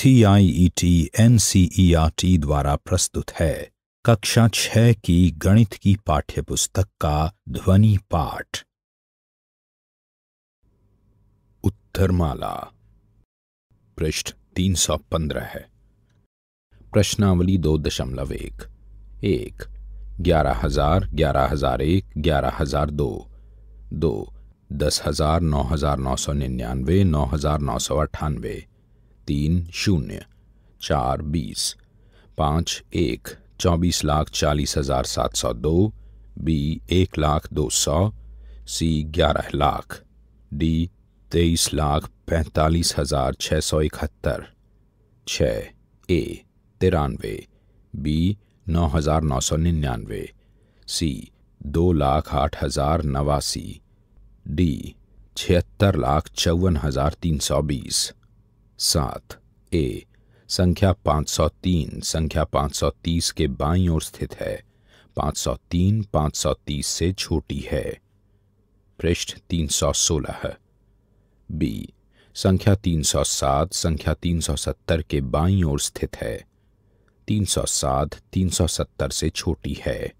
C T e e द्वारा प्रस्तुत है कक्षा छह की गणित की पाठ्यपुस्तक का ध्वनि पाठ उत्तरमाला पृष्ठ तीन सौ पंद्रह है प्रश्नावली दो दशमलव एक एक ग्यारह हजार ग्यारह हजार एक ग्यारह हजार दो दो दस हजार नौ हजार नौ सौ निन्यानवे नौ हजार नौ सौ अट्ठानवे तीन शून्य चार बीस पाँच एक चौबीस लाख चालीस हज़ार सात सौ दो बी एक लाख दो सौ सी ग्यारह लाख डी तेईस लाख पैंतालीस हज़ार छः सौ इकहत्तर छ ए तिरानवे बी नौ हज़ार नौ सौ निन्यानवे सी दो लाख आठ हज़ार नवासी डी छिहत्तर लाख चौवन हज़ार तीन सौ बीस सात ए संख्या 503 संख्या 530 के बाईं ओर स्थित है 503 530 से छोटी है पृष्ठ 316 बी संख्या 307 संख्या 370 के बाईं ओर स्थित है 307 370 से छोटी है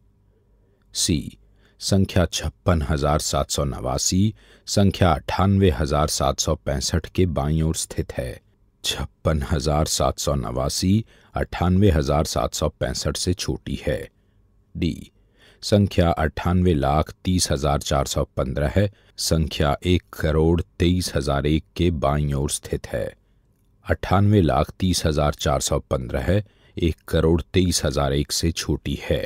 सी संख्या छप्पन हजार सात सौ नवासी संख्या अट्ठानवे हजार सात सौ पैंसठ के बाईं ओर स्थित है छप्पन हजार सात सौ नवासी अट्ठानवे हजार सात सौ पैंसठ से छोटी है डी संख्या अट्ठानवे लाख तीस हजार चार सौ पंद्रह है संख्या एक करोड़ तेईस हजार एक के बाईं ओर स्थित है अट्ठानवे लाख तीस हजार चार सौ पंद्रह है एक करोड़ तेईस हजार एक से छोटी है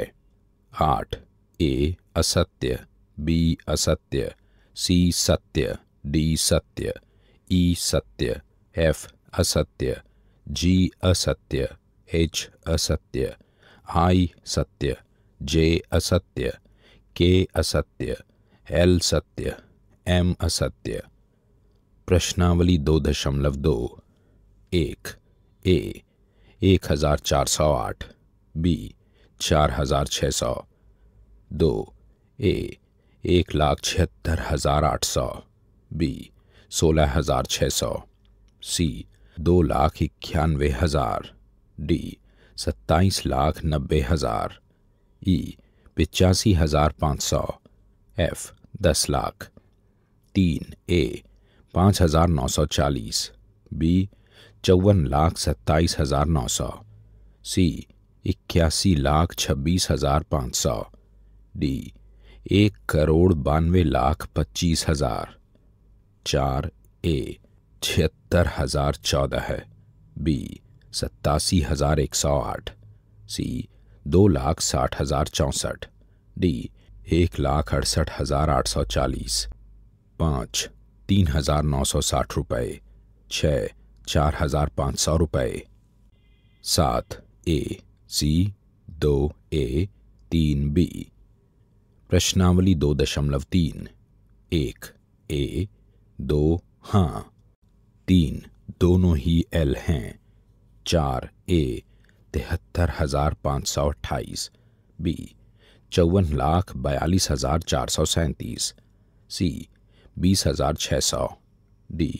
आठ ए असत्य बी असत्य सी सत्य डी सत्य ई सत्य एफ असत्य जी असत्य एच असत्य आई सत्य जे असत्य के असत्य एल सत्य एम असत्य प्रश्नावली दो दशमलव दो एक ए एक हजार चार सौ आठ बी चार हजार छः सौ दो ए एक लाख छिहत्तर हजार आठ सौ बी सोलह हजार छः सौ सी दो लाख इक्यानवे हजार डी सत्ताईस लाख नब्बे हजार ई पिचासी हजार पाँच सौ एफ दस लाख तीन ए पाँच हजार नौ सौ चालीस बी चौवन लाख सत्ताईस हजार नौ सौ सी इक्यासी लाख छब्बीस हजार पाँच सौ डी एक करोड़ बानवे लाख पच्चीस हजार चार ए छिहत्तर हजार चौदह है बी सत्तासी हजार एक सौ आठ सी दो लाख साठ हजार चौंसठ डी एक लाख अड़सठ हजार आठ सौ चालीस पाँच तीन हजार नौ सौ साठ रुपये छ चार हजार पाँच सौ रुपये सात ए सी दो ए तीन बी प्रश्नावली दो दशमलव तीन एक ए दो हाँ तीन दोनों ही एल हैं चार ए तिहत्तर हजार पाँच सौ अट्ठाईस बी चौवन लाख बयालीस हजार चार सौ सैंतीस सी बीस हजार छः सौ डी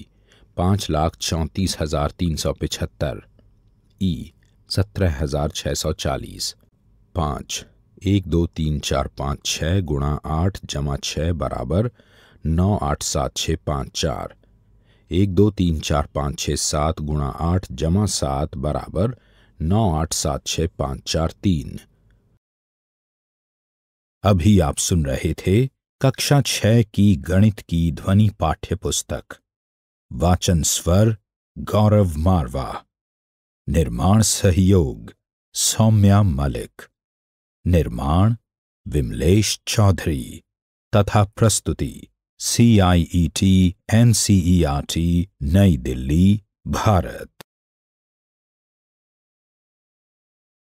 पाँच लाख चौंतीस हजार तीन सौ पिछहत्तर ई सत्रह हजार छः सौ चालीस पाँच एक दो तीन चार पाँच छः गुणा आठ जमा छः बराबर नौ आठ सात छः पाँच चार एक दो तीन चार पाँच छः सात गुणा आठ जमा सात बराबर नौ आठ सात छः पाँच चार तीन अभी आप सुन रहे थे कक्षा छः की गणित की ध्वनि पाठ्य पुस्तक वाचन स्वर गौरव मारवा निर्माण सहयोग सौम्या मलिक निर्माण विमलेश चौधरी तथा प्रस्तुति C I E T N C E R T, NCERT, Delhi, Bharat.